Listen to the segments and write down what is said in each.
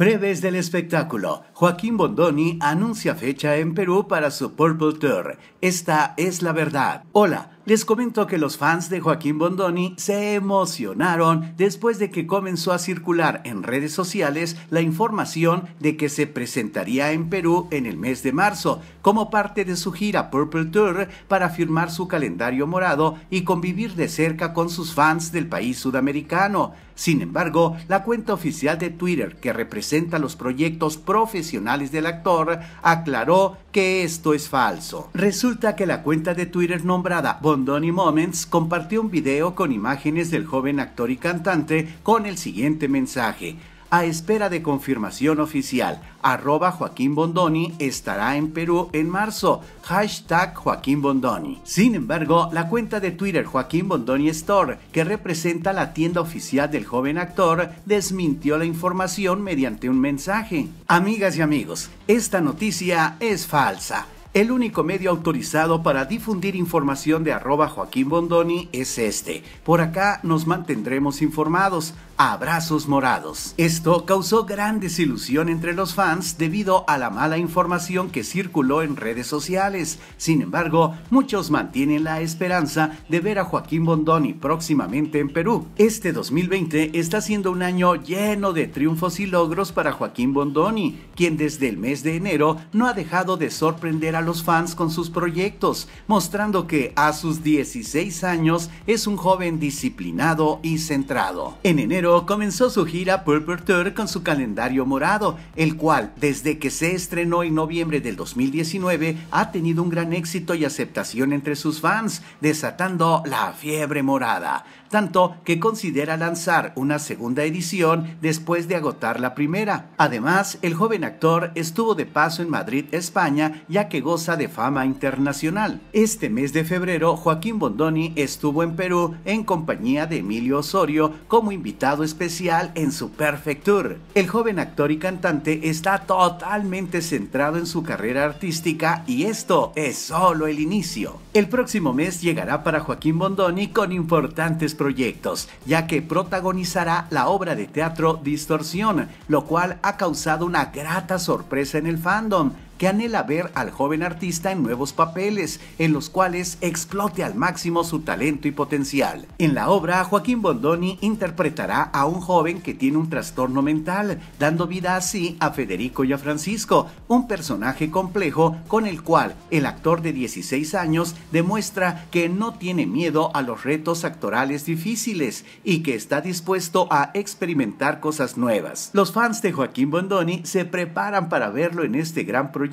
Breves del espectáculo. Joaquín Bondoni anuncia fecha en Perú para su Purple Tour. Esta es la verdad. Hola. Les comento que los fans de Joaquín Bondoni se emocionaron después de que comenzó a circular en redes sociales la información de que se presentaría en Perú en el mes de marzo como parte de su gira Purple Tour para firmar su calendario morado y convivir de cerca con sus fans del país sudamericano. Sin embargo, la cuenta oficial de Twitter que representa los proyectos profesionales del actor aclaró que esto es falso. Resulta que la cuenta de Twitter nombrada Bondoni Moments compartió un video con imágenes del joven actor y cantante con el siguiente mensaje. A espera de confirmación oficial, arroba Joaquín Bondoni estará en Perú en marzo, hashtag Joaquín Bondoni. Sin embargo, la cuenta de Twitter Joaquín Bondoni Store, que representa la tienda oficial del joven actor, desmintió la información mediante un mensaje. Amigas y amigos, esta noticia es falsa. El único medio autorizado para difundir información de arroba Joaquín Bondoni es este. Por acá nos mantendremos informados. Abrazos morados. Esto causó gran desilusión entre los fans debido a la mala información que circuló en redes sociales. Sin embargo, muchos mantienen la esperanza de ver a Joaquín Bondoni próximamente en Perú. Este 2020 está siendo un año lleno de triunfos y logros para Joaquín Bondoni, quien desde el mes de enero no ha dejado de sorprender a los fans con sus proyectos, mostrando que a sus 16 años es un joven disciplinado y centrado. En enero comenzó su gira Purple Tour con su calendario morado, el cual desde que se estrenó en noviembre del 2019 ha tenido un gran éxito y aceptación entre sus fans, desatando la fiebre morada, tanto que considera lanzar una segunda edición después de agotar la primera. Además, el joven actor estuvo de paso en Madrid, España, ya que de fama internacional. Este mes de febrero, Joaquín Bondoni estuvo en Perú en compañía de Emilio Osorio como invitado especial en su Perfect Tour. El joven actor y cantante está totalmente centrado en su carrera artística y esto es solo el inicio. El próximo mes llegará para Joaquín Bondoni con importantes proyectos, ya que protagonizará la obra de teatro Distorsión, lo cual ha causado una grata sorpresa en el fandom que anhela ver al joven artista en nuevos papeles, en los cuales explote al máximo su talento y potencial. En la obra, Joaquín Bondoni interpretará a un joven que tiene un trastorno mental, dando vida así a Federico y a Francisco, un personaje complejo con el cual el actor de 16 años demuestra que no tiene miedo a los retos actorales difíciles y que está dispuesto a experimentar cosas nuevas. Los fans de Joaquín Bondoni se preparan para verlo en este gran proyecto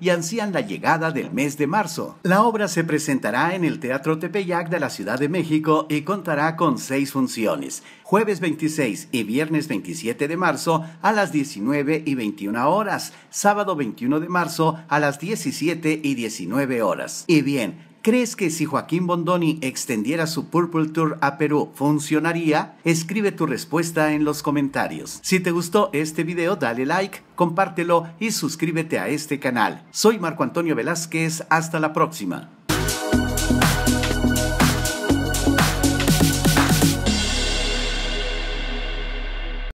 y ansían la llegada del mes de marzo. La obra se presentará en el Teatro Tepeyac de la Ciudad de México y contará con seis funciones, jueves 26 y viernes 27 de marzo a las 19 y 21 horas, sábado 21 de marzo a las 17 y 19 horas. Y bien, ¿Crees que si Joaquín Bondoni extendiera su Purple Tour a Perú funcionaría? Escribe tu respuesta en los comentarios. Si te gustó este video, dale like, compártelo y suscríbete a este canal. Soy Marco Antonio Velázquez, hasta la próxima.